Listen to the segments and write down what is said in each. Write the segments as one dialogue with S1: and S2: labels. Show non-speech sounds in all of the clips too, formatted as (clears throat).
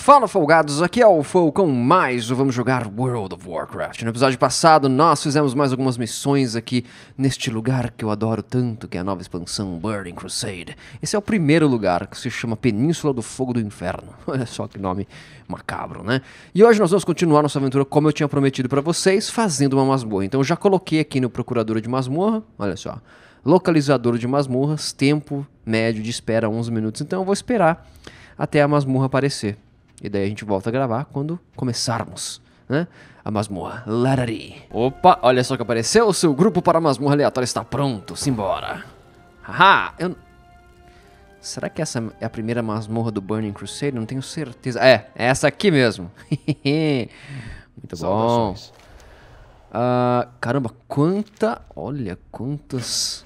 S1: Fala folgados, aqui é o Falcão Mais, o vamos jogar World of Warcraft. No episódio passado nós fizemos mais algumas missões aqui neste lugar que eu adoro tanto, que é a nova expansão Burning Crusade. Esse é o primeiro lugar, que se chama Península do Fogo do Inferno. (laughs) Olha só que nome macabro, né? E hoje nós vamos continuar nossa aventura como eu tinha prometido para vocês, fazendo uma masmorra. Então eu já coloquei aqui no procurador de masmorra, olha só, localizador de masmorras, tempo médio de espera 11 minutos. Então eu vou esperar até a masmorra aparecer. E daí a gente volta a gravar quando começarmos, né? A masmorra. Larari. Opa, olha só que apareceu. O seu grupo para a masmorra aleatória está pronto. Simbora. Haha, eu... Será que essa é a primeira masmorra do Burning Crusade? Não tenho certeza. É, é essa aqui mesmo. (laughs) Muito bom. Uh, caramba, quanta... Olha, quantas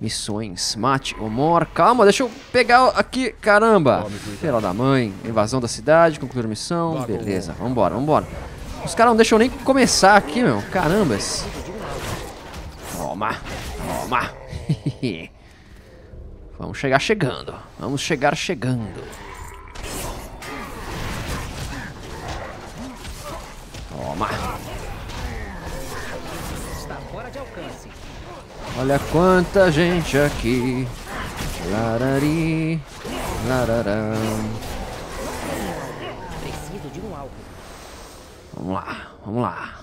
S1: missões. Mate o Calma, deixa eu pegar aqui. Caramba. Pela da mãe. Invasão da cidade, concluir missão. Beleza, vambora, vambora. Os caras não deixam nem começar aqui, meu. Carambas. Toma, toma. (laughs) Vamos chegar chegando. Vamos chegar chegando. Toma. Olha quanta gente aqui. Larari, lararam. Preciso de um algo. Vamos lá, vamos lá.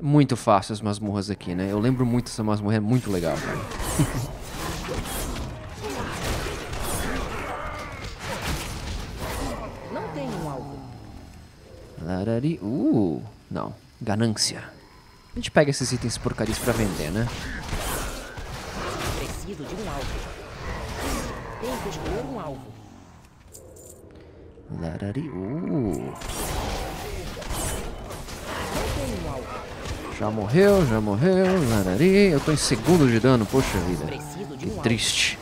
S1: Muito fácil as masmorras aqui, né? Eu lembro muito essa masmorra, é muito legal, cara. Larari. Uh, não. Ganância. A gente pega esses itens porcarias pra vender, né? Preciso de um alvo. Tem que escolher um alvo. Uh. Já morreu, já morreu, larari. Eu tô em segundo de dano, poxa vida. Que triste.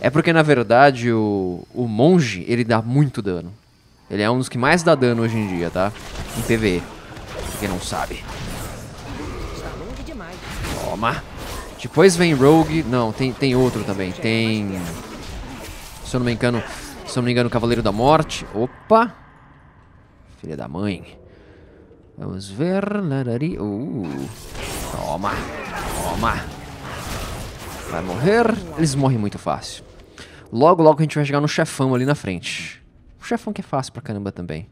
S1: É porque, na verdade, o, o monge, ele dá muito dano. Ele é um dos que mais dá dano hoje em dia, tá? Em PvE. Pra quem não sabe. Toma. Depois vem Rogue. Não, tem, tem outro também. Tem... Se eu não me engano... Se eu não me engano, Cavaleiro da Morte. Opa. Filha da mãe. Vamos ver. Uh. Toma. Toma. Vai morrer. Eles morrem muito fácil. Logo, logo a gente vai chegar no chefão ali na frente. O chefão que é fácil pra caramba também.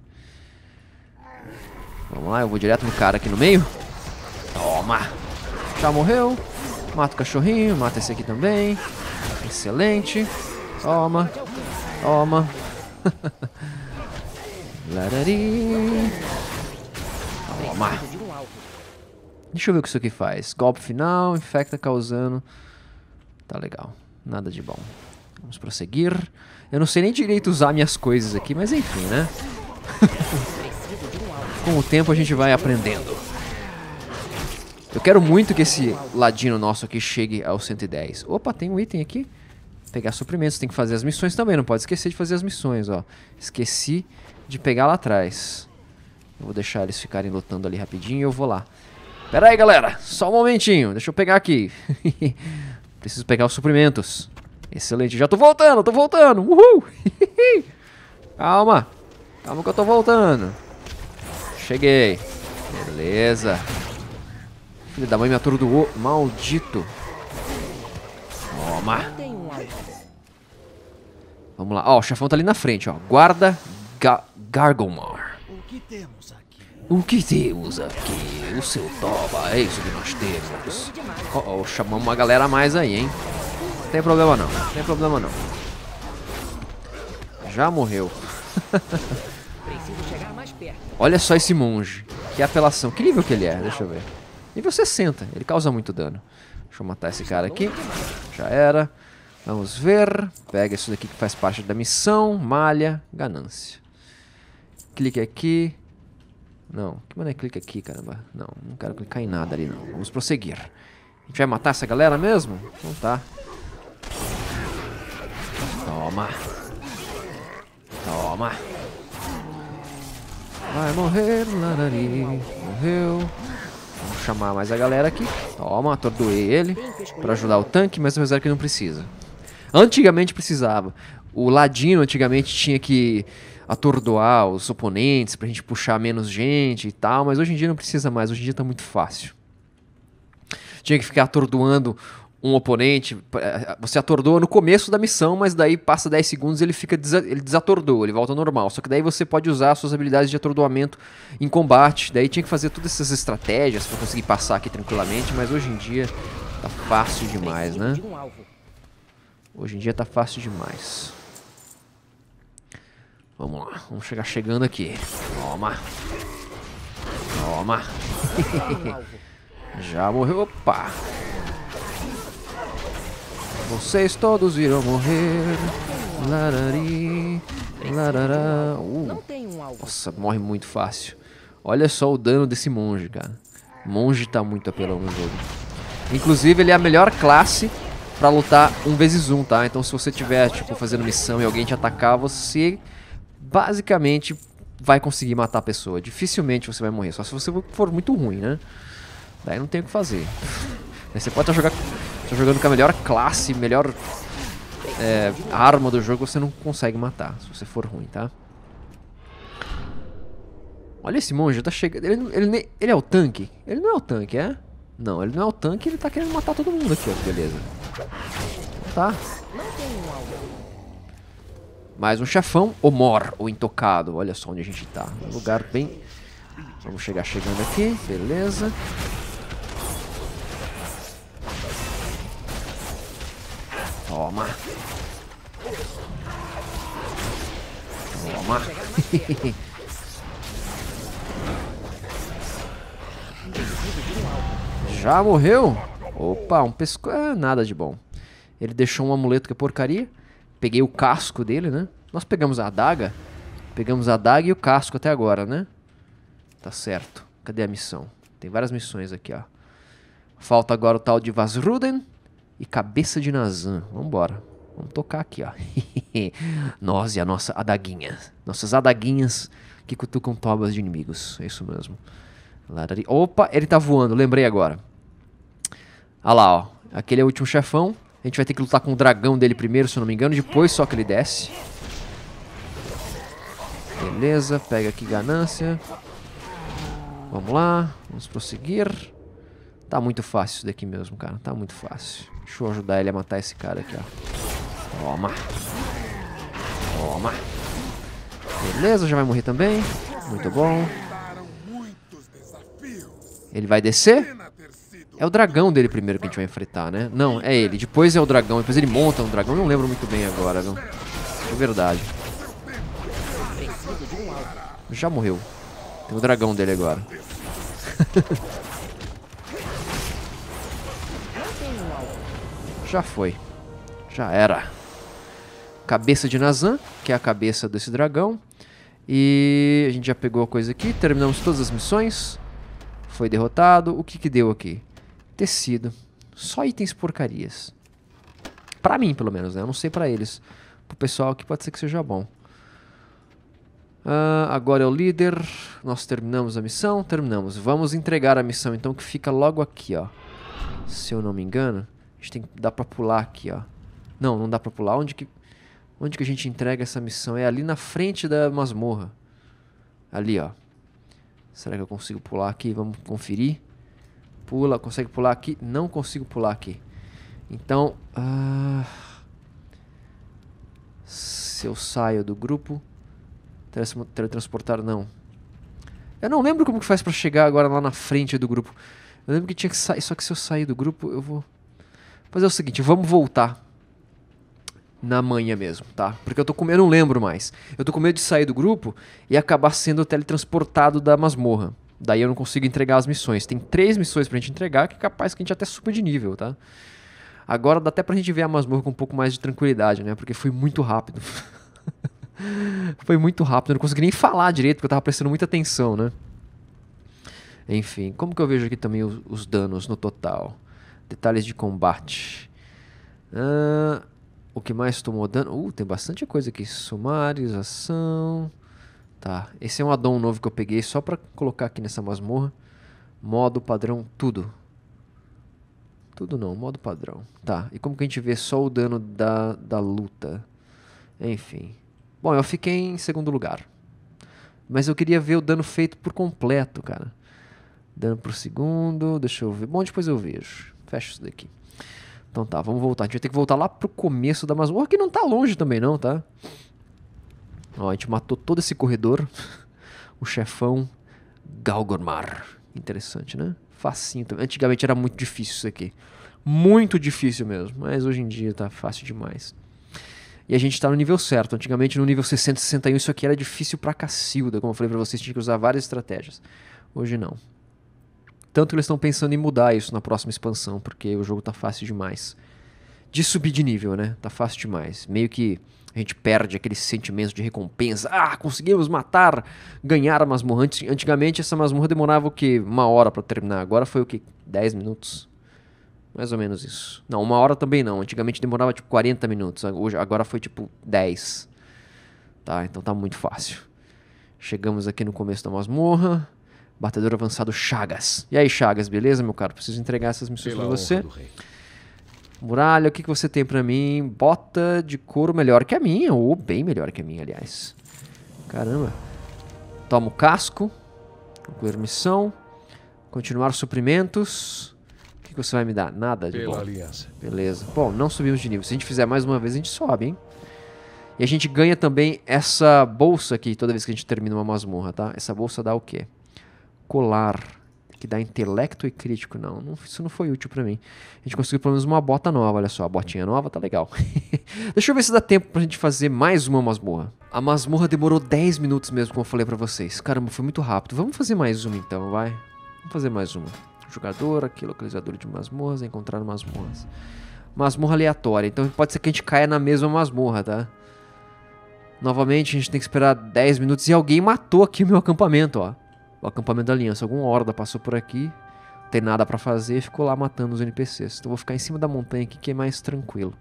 S1: Vamos lá, eu vou direto no cara aqui no meio. Toma. Já morreu. Mata o cachorrinho, mata esse aqui também. Excelente. Toma. Toma. (laughs) Larari. Toma. Deixa eu ver o que isso aqui faz. Golpe final, infecta causando. Tá legal. Nada de bom. Vamos prosseguir. Eu não sei nem direito usar minhas coisas aqui, mas enfim, né? (laughs) Com o tempo a gente vai aprendendo. Eu quero muito que esse ladino nosso aqui chegue aos 110. Opa, tem um item aqui. Pegar suprimentos, tem que fazer as missões também. Não pode esquecer de fazer as missões, ó. Esqueci de pegar lá atrás. Eu vou deixar eles ficarem lutando ali rapidinho e eu vou lá. Pera aí, galera. Só um momentinho. Deixa eu pegar aqui. (laughs) Preciso pegar os suprimentos. Excelente. Já tô voltando, tô voltando. Uhul. (laughs) Calma. Calma que eu tô voltando. Cheguei. Beleza. Filho da mãe me atordoou. Maldito. Toma. Vamos lá. Ó, o chefão tá ali na frente, ó. Guarda Ga Gargomar. O que temos aqui? O que temos aqui? O seu toba. É isso que nós temos. Ó, chamamos uma galera a mais aí, hein. Não tem problema não. Não tem problema não. Já morreu. (laughs) Olha só esse monge. Que apelação. Que nível que ele é? Deixa eu ver. Nível 60, ele causa muito dano. Deixa eu matar esse cara aqui. Já era. Vamos ver. Pega isso daqui que faz parte da missão. Malha, ganância. Clique aqui. Não, que é clique aqui, caramba. Não, não quero clicar em nada ali não. Vamos prosseguir. A gente vai matar essa galera mesmo? Então tá. Toma. Toma. Vai morrer, Larari. Morreu. Vamos chamar mais a galera aqui. Toma, atordoei ele para ajudar o tanque, mas o Zé que não precisa. Antigamente precisava. O Ladino antigamente tinha que atordoar os oponentes pra gente puxar menos gente e tal, mas hoje em dia não precisa mais, hoje em dia tá muito fácil. Tinha que ficar atordoando um oponente, eh, eh, você atordoa no começo da missão, mas daí passa 10 segundos ele fica desa ele desatordoa, ele volta ao normal. Só que daí você pode usar suas habilidades de atordoamento em combate. Daí tinha que fazer todas essas estratégias para conseguir passar aqui tranquilamente, mas hoje em dia tá fácil demais, né? Hoje em dia tá fácil demais. Vamos lá, vamos chegar chegando aqui. Toma. Toma. (laughs) Já morreu. Opa. Vocês todos irão morrer. Larari, larará. Uh, nossa, morre muito fácil. Olha só o dano desse monge, cara. Monge tá muito apelão no jogo. Inclusive, ele é a melhor classe pra lutar um vezes um, tá? Então, se você tiver, tipo, fazendo missão e alguém te atacar, você basicamente vai conseguir matar a pessoa. Dificilmente você vai morrer, só se você for muito ruim, né? Daí não tem o que fazer. (laughs) Você pode estar jogando Está jogando com a melhor classe, melhor é, arma do jogo, você não consegue matar, se você for ruim, tá? Olha esse monge, tá chegando. Ele, ele, ele é o tanque? Ele não é o tanque, é? Não, ele não é o tanque, ele tá querendo matar todo mundo aqui, ó, beleza. Então tá. Mais um chafão, o Mor, o intocado. Olha só onde a gente tá. Um lugar bem... Vamos chegar chegando aqui, beleza. Toma. Toma. (laughs) Já morreu? Opa, um pescoço. Ah, nada de bom. Ele deixou um amuleto que é porcaria. Peguei o casco dele, né? Nós pegamos a adaga. Pegamos a adaga e o casco até agora, né? Tá certo. Cadê a missão? Tem várias missões aqui, ó. Falta agora o tal de Vasruden e Cabeça de Nazan. Vambora. Vamos tocar aqui, ó. (laughs) Nós e a nossa adaguinha. Nossas adaguinhas que cutucam tobas de inimigos. É isso mesmo. Larari... Opa, ele tá voando, lembrei agora. Olha lá, ó. Aquele é o último chefão. A gente vai ter que lutar com o dragão dele primeiro, se eu não me engano. Depois só que ele desce. Beleza, pega aqui ganância. Vamos lá, vamos prosseguir. Tá muito fácil isso daqui mesmo, cara. Tá muito fácil. Deixa eu ajudar ele a matar esse cara aqui, ó. Toma. Toma. Beleza, já vai morrer também. Muito bom. Ele vai descer? É o dragão dele primeiro que a gente vai enfrentar, né? Não, é ele. Depois é o dragão. Depois ele monta um dragão. Eu não lembro muito bem agora, viu? De verdade. Já morreu. Tem o dragão dele agora. (laughs) Já foi. Já era. Cabeça de Nazan, que é a cabeça desse dragão. E a gente já pegou a coisa aqui. Terminamos todas as missões. Foi derrotado. O que que deu aqui? Tecido. Só itens porcarias. Pra mim, pelo menos, né? Eu não sei pra eles. Pro pessoal aqui pode ser que seja bom. Uh, agora é o líder. Nós terminamos a missão. Terminamos. Vamos entregar a missão, então, que fica logo aqui, ó. Se eu não me engano. A gente tem dá para pular aqui, ó. Não, não dá para pular. Onde que onde que a gente entrega essa missão? É ali na frente da masmorra. Ali, ó. Será que eu consigo pular aqui? Vamos conferir. Pula, consegue pular aqui? Não consigo pular aqui. Então, uh... se eu saio do grupo, teletransportar não. Eu não lembro como que faz para chegar agora lá na frente do grupo. Eu lembro que tinha que sair, só que se eu sair do grupo, eu vou fazer é o seguinte, vamos voltar na manhã mesmo, tá? Porque eu tô com medo, eu não lembro mais. Eu tô com medo de sair do grupo e acabar sendo teletransportado da masmorra. Daí eu não consigo entregar as missões. Tem três missões pra gente entregar que é capaz que a gente até suba de nível, tá? Agora dá até pra gente ver a masmorra com um pouco mais de tranquilidade, né? Porque foi muito rápido. (laughs) foi muito rápido, eu não consegui nem falar direito porque eu tava prestando muita atenção, né? Enfim, como que eu vejo aqui também os, os danos no total? Detalhes de combate. Ah, o que mais tomou dano? Uh, tem bastante coisa aqui. Sumarização. ação. Tá, esse é um addon novo que eu peguei só pra colocar aqui nessa masmorra. Modo padrão, tudo. Tudo não, modo padrão. Tá, e como que a gente vê só o dano da, da luta? Enfim. Bom, eu fiquei em segundo lugar. Mas eu queria ver o dano feito por completo, cara. Dano por segundo, deixa eu ver. Bom, depois eu vejo. Fecha isso daqui. Então tá, vamos voltar. A gente vai ter que voltar lá pro começo da masmorra, que não tá longe também não, tá? Ó, a gente matou todo esse corredor. (laughs) o chefão Galgormar. Interessante, né? Facinho também. Antigamente era muito difícil isso aqui. Muito difícil mesmo, mas hoje em dia tá fácil demais. E a gente tá no nível certo. Antigamente no nível 661 isso aqui era difícil pra cacilda, como eu falei pra vocês, tinha que usar várias estratégias. Hoje não. Tanto que eles estão pensando em mudar isso na próxima expansão, porque o jogo tá fácil demais. De subir de nível, né? Tá fácil demais. Meio que a gente perde aquele sentimento de recompensa. Ah, conseguimos matar, ganhar a masmorra. Antigamente essa masmorra demorava o quê? Uma hora para terminar. Agora foi o quê? 10 minutos? Mais ou menos isso. Não, uma hora também não. Antigamente demorava tipo 40 minutos. Hoje, agora foi tipo 10. Tá, então tá muito fácil. Chegamos aqui no começo da masmorra batedor avançado Chagas. E aí, Chagas, beleza, meu caro? Preciso entregar essas missões para você. Muralha, o que, que você tem para mim? Bota de couro melhor que a minha, ou bem melhor que a minha, aliás. Caramba. Toma o casco. Concluir missão. Continuar suprimentos. O que, que você vai me dar? Nada de Pela bom. Aliança. Beleza. Bom, não subimos de nível. Se a gente fizer mais uma vez, a gente sobe, hein? E a gente ganha também essa bolsa aqui toda vez que a gente termina uma masmorra, tá? Essa bolsa dá o quê? colar que dá intelecto e crítico. Não, não isso não foi útil para mim. A gente conseguiu pelo menos uma bota nova, olha só, a botinha nova tá legal. (laughs) Deixa eu ver se dá tempo pra gente fazer mais uma masmorra. A masmorra demorou 10 minutos mesmo, como eu falei para vocês. Caramba, foi muito rápido. Vamos fazer mais uma então, vai. Vamos fazer mais uma. Jogador aqui, localizador de masmorras, encontrar masmorras. Masmorra aleatória, então pode ser que a gente caia na mesma masmorra, tá? Novamente, a gente tem que esperar 10 minutos e alguém matou aqui o meu acampamento, ó o acampamento da aliança. Alguma horda passou por aqui, não tem nada para fazer, ficou lá matando os NPCs. Então vou ficar em cima da montanha aqui que é mais tranquilo.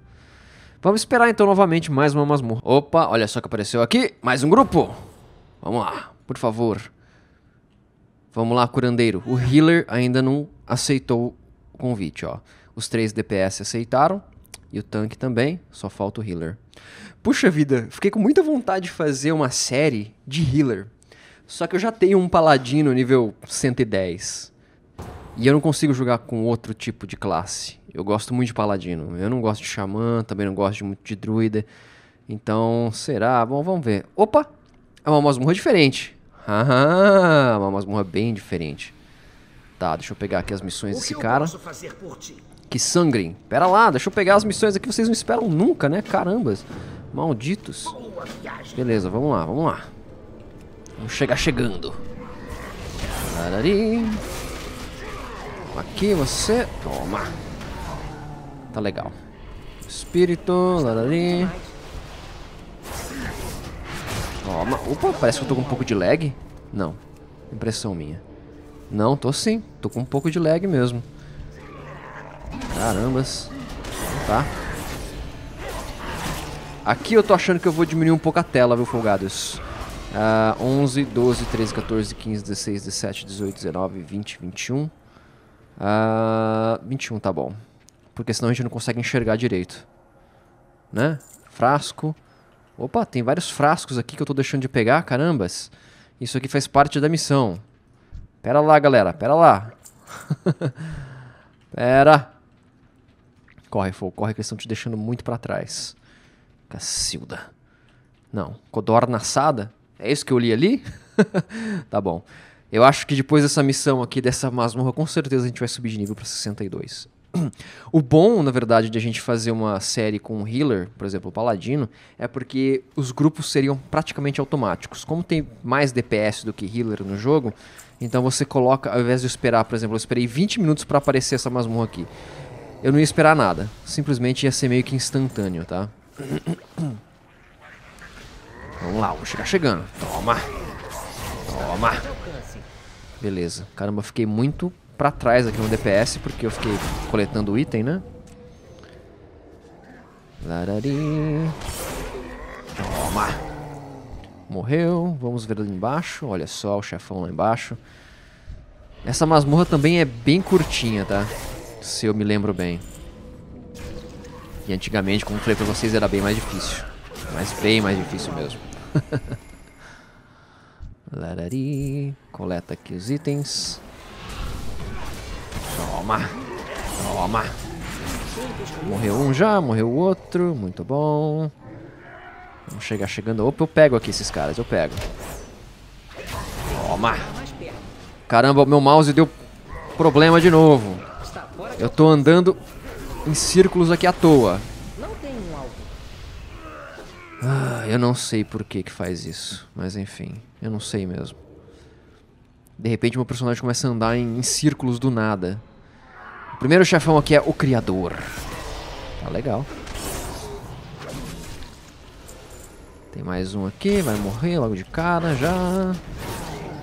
S1: Vamos esperar então novamente mais uma masmorra. Opa, olha só que apareceu aqui, mais um grupo. Vamos lá, por favor. Vamos lá, curandeiro. O healer ainda não aceitou o convite, ó. Os três DPS aceitaram e o tanque também, só falta o healer. Puxa vida, fiquei com muita vontade de fazer uma série de healer. Só que eu já tenho um paladino nível 110. E eu não consigo jogar com outro tipo de classe. Eu gosto muito de paladino. Eu não gosto de xamã, também não gosto muito de druida. Então, será? Bom, vamos ver. Opa! É uma masmorra diferente. (laughs) Aham, uma masmorra bem diferente. Tá, deixa eu pegar aqui as missões desse cara. Que sangrem. Pera lá, deixa eu pegar as missões aqui. Vocês não esperam nunca, né? Carambas. Malditos. Beleza, vamos lá, vamos lá. Vamos chegar chegando. Tararim. Aqui você. Toma. Tá legal. Espírito. Lararim. Toma. Opa, parece que eu tô com um pouco de lag. Não. Impressão minha. Não, tô sim. Tô com um pouco de lag mesmo. Carambas. Tá. Aqui eu tô achando que eu vou diminuir um pouco a tela, viu, folgados? Uh, 11, 12, 13, 14, 15, 16, 17, 18, 19, 20, 21. Uh, 21 tá bom. Porque senão a gente não consegue enxergar direito. Né? Frasco. Opa, tem vários frascos aqui que eu tô deixando de pegar, carambas. Isso aqui faz parte da missão. Pera lá, galera, pera lá. (laughs) pera. Corre, Fou, corre que eles estão te deixando muito pra trás. Cacilda. Não, codorna assada? É isso que eu li ali? (laughs) tá bom. Eu acho que depois dessa missão aqui, dessa masmorra, com certeza a gente vai subir de nível para 62. (clears throat) O bom, na verdade, de a gente fazer uma série com um healer, por exemplo, o paladino, é porque os grupos seriam praticamente automáticos. Como tem mais DPS do que healer no jogo, então você coloca, ao invés de esperar, por exemplo, eu esperei 20 minutos para aparecer essa masmorra aqui. Eu não ia esperar nada, simplesmente ia ser meio que instantâneo, tá? (clears throat) Vamos lá, vamos chegar chegando. Toma. Toma. Beleza. Caramba, eu fiquei muito pra trás aqui no DPS, porque eu fiquei coletando item, né? Larari. Toma. Morreu. Vamos ver ali embaixo. Olha só o chefão lá embaixo. Essa masmorra também é bem curtinha, tá? Se eu me lembro bem. E antigamente, como falei pra vocês, era bem mais difícil. Mas bem mais difícil mesmo. (laughs) Larari. Coleta aqui os itens. Toma. Toma. Morreu um já, morreu o outro. Muito bom. Vamos chegar chegando. Opa, eu pego aqui esses caras, eu pego. Toma. Caramba, meu mouse deu problema de novo. Eu tô andando em círculos aqui à toa. Eu não sei por que que faz isso, mas enfim, eu não sei mesmo. De repente, meu personagem começa a andar em, em círculos do nada. O primeiro chefão aqui é o Criador. Tá legal. Tem mais um aqui, vai morrer logo de cara já.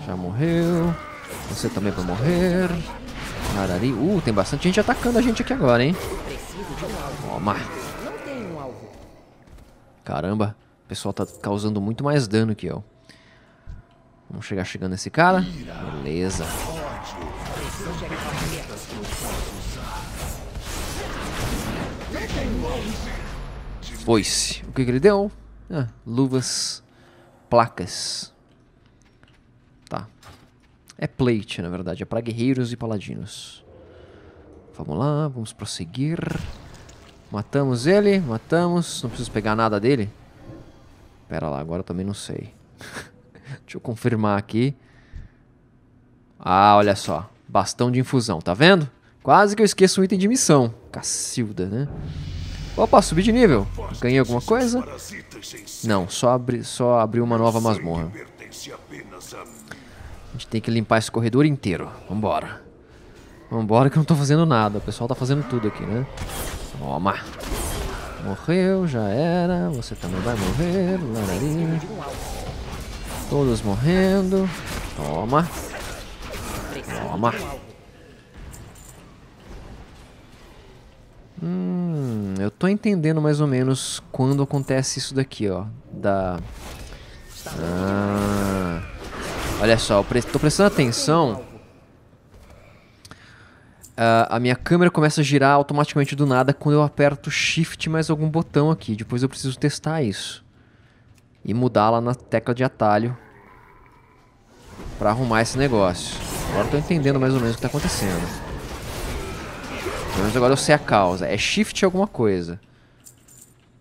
S1: Já morreu. Você também vai morrer. Arari. Uh, tem bastante gente atacando a gente aqui agora, hein? Toma. Caramba. O pessoal tá causando muito mais dano que eu. Vamos chegar chegando nesse cara. Beleza. Pois, o que, que ele deu? Ah, luvas, placas. Tá. É plate, na verdade. É para guerreiros e paladinos. Vamos lá, vamos prosseguir. Matamos ele, matamos. Não preciso pegar nada dele. Pera lá, agora eu também não sei. (laughs) Deixa eu confirmar aqui. Ah, olha só. Bastão de infusão, tá vendo? Quase que eu esqueço o item de missão. Cacilda, né? Opa, subi de nível. Ganhei alguma coisa? Não, só, abri, só abriu uma nova masmorra. A gente tem que limpar esse corredor inteiro. Vambora. Vambora que eu não tô fazendo nada. O pessoal tá fazendo tudo aqui, né? Toma. Morreu, já era. Você também vai morrer. Lararinho. Todos morrendo. Toma. Toma. Hum, eu tô entendendo mais ou menos quando acontece isso daqui, ó. Da... Ah, olha só, eu pre tô prestando atenção Uh, a minha câmera começa a girar automaticamente do nada quando eu aperto Shift mais algum botão aqui. Depois eu preciso testar isso. E mudar lá na tecla de atalho. Pra arrumar esse negócio. Agora eu tô entendendo mais ou menos o que tá acontecendo. Pelo menos agora eu sei a causa. É Shift alguma coisa.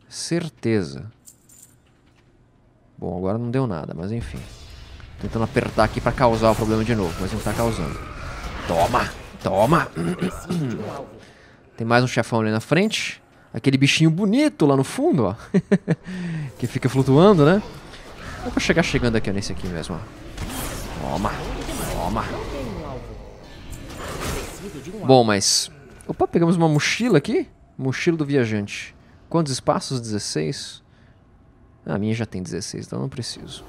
S1: Certeza. Bom, agora não deu nada, mas enfim. Tentando apertar aqui pra causar o problema de novo, mas não tá causando. Toma! Toma. Tem mais um chefão ali na frente. Aquele bichinho bonito lá no fundo, ó. (laughs) que fica flutuando, né? Eu vou chegar chegando aqui ó, nesse aqui mesmo, ó. Toma. Toma. Bom, mas... Opa, pegamos uma mochila aqui. Mochila do viajante. Quantos espaços? 16. Ah, a minha já tem 16, então não preciso.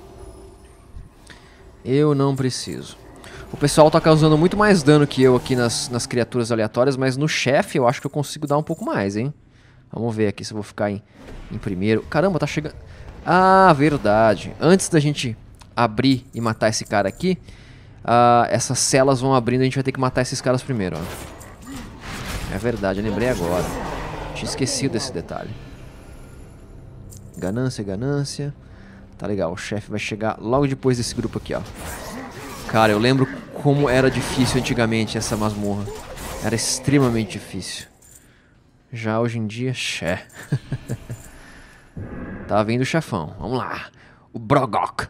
S1: Eu não preciso. O pessoal tá causando muito mais dano que eu aqui nas, nas criaturas aleatórias, mas no chefe eu acho que eu consigo dar um pouco mais, hein? Vamos ver aqui se eu vou ficar em, em primeiro. Caramba, tá chegando... Ah, verdade. Antes da gente abrir e matar esse cara aqui, uh, essas celas vão abrindo e a gente vai ter que matar esses caras primeiro, ó. É verdade, eu lembrei agora. Tinha esquecido desse detalhe. Ganância, ganância. Tá legal, o chefe vai chegar logo depois desse grupo aqui, ó. Cara, eu lembro como era difícil antigamente essa masmorra. Era extremamente difícil. Já hoje em dia, xé. (laughs) tá vindo o chefão. Vamos lá. O Brogok.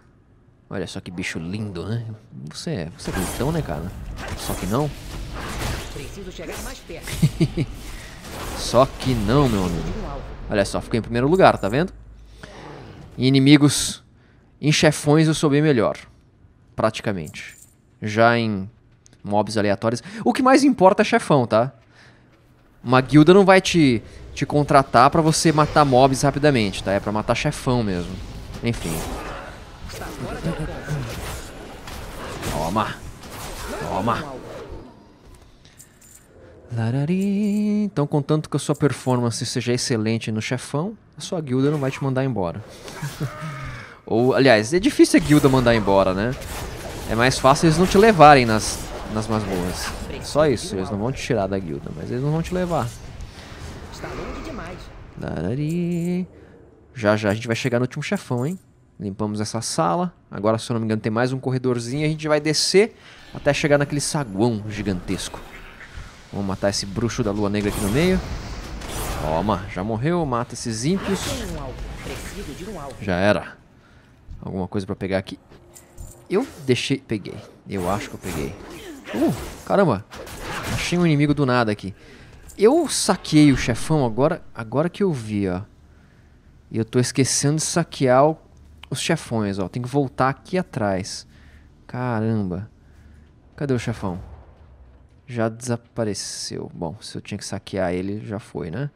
S1: Olha só que bicho lindo, né? Você é, você é bonitão, né, cara? Só que não. Preciso chegar mais perto. (laughs) só que não, meu amigo. Olha só, fiquei em primeiro lugar, tá vendo? Em inimigos, em chefões eu sou bem melhor. Praticamente já em mobs aleatórios. O que mais importa é chefão, tá? Uma guilda não vai te, te contratar para você matar mobs rapidamente, tá? É pra matar chefão mesmo. Enfim. Toma. Toma. Então, contanto que a sua performance seja excelente no chefão, a sua guilda não vai te mandar embora. (laughs) Ou, aliás, é difícil a guilda mandar embora, né? é mais fácil eles não te levarem nas, nas masmorras. Só isso, eles não vão te tirar da guilda, mas eles não vão te levar. Está longe demais. Darari. Já já a gente vai chegar no último chefão, hein? Limpamos essa sala. Agora, se eu não me engano, tem mais um corredorzinho. e A gente vai descer até chegar naquele saguão gigantesco. Vamos matar esse bruxo da lua negra aqui no meio. Toma, já morreu. Mata esses ímpios. Já era. Alguma coisa pra pegar aqui? Eu deixei... Peguei. Eu acho que eu peguei. Uh, caramba. Achei um inimigo do nada aqui. Eu saquei o chefão agora, agora que eu vi, ó. E eu tô esquecendo de saquear o, os chefões, ó. Tem que voltar aqui atrás. Caramba. Cadê o chefão? Já desapareceu. Bom, se eu tinha que saquear ele, já foi, né?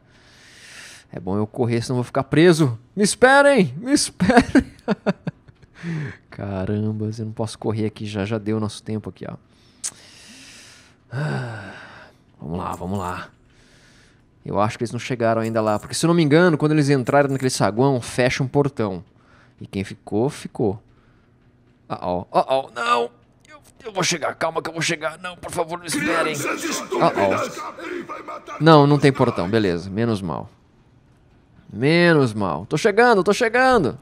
S1: É bom eu correr, senão eu vou ficar preso. Me esperem! Me esperem! (laughs) Caramba, eu não posso correr aqui, já já deu nosso tempo aqui, ó. Ah, vamos lá, vamos lá. Eu acho que eles não chegaram ainda lá, porque se eu não me engano, quando eles entraram naquele saguão, fecha um portão. E quem ficou, ficou. Ah, ó, ah, ó, não! Eu, vou chegar, calma que eu vou chegar. Não, por favor, não esperem. Ah, oh. Não, não tem portão, beleza, menos mal. Menos mal. Tô chegando, tô chegando.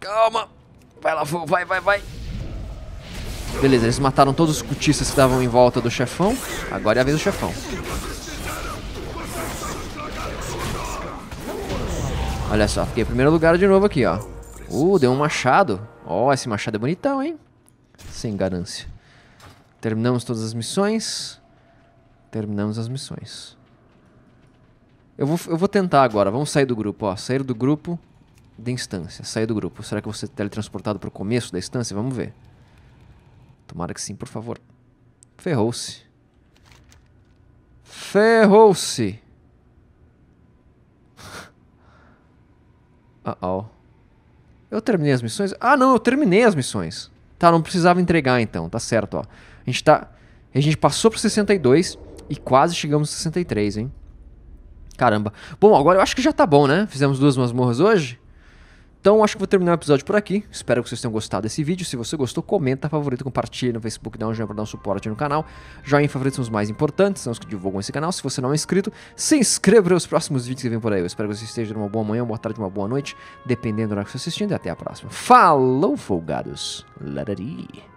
S1: Calma. Vai lá, vou, vai, vai, vai. Beleza, eles mataram todos os cultistas que estavam em volta do chefão. Agora é a vez do chefão. Olha só, fiquei em primeiro lugar de novo aqui, ó. Uh, deu um machado. Ó, oh, esse machado é bonitão, hein? Sem ganância. Terminamos todas as missões. Terminamos as missões. Eu vou, eu vou tentar agora. Vamos sair do grupo, ó. Sair do grupo da instância, sair do grupo. Será que você é teletransportado para o começo da instância? Vamos ver. Tomara que sim, por favor. Ferrou-se. Ferrou-se. Ah, (laughs) uh -oh. Eu terminei as missões? Ah, não, eu terminei as missões. Tá, não precisava entregar então, tá certo, ó. A gente tá... A gente passou pro 62 e quase chegamos no 63, hein? Caramba. Bom, agora eu acho que já tá bom, né? Fizemos duas masmorras hoje. Então acho que vou terminar o episódio por aqui. Espero que vocês tenham gostado desse vídeo. Se você gostou, comenta, favorita, compartilha no Facebook, dá um joinha para dar um suporte no canal. Joinha e favorito são os mais importantes, são os que divulgam esse canal. Se você não é inscrito, se inscreva nos próximos vídeos que vêm por aí. Eu espero que você esteja numa boa manhã, uma boa tarde, uma boa noite, dependendo da hora que você está assistindo. E até a próxima. Falou, folgados! Larari!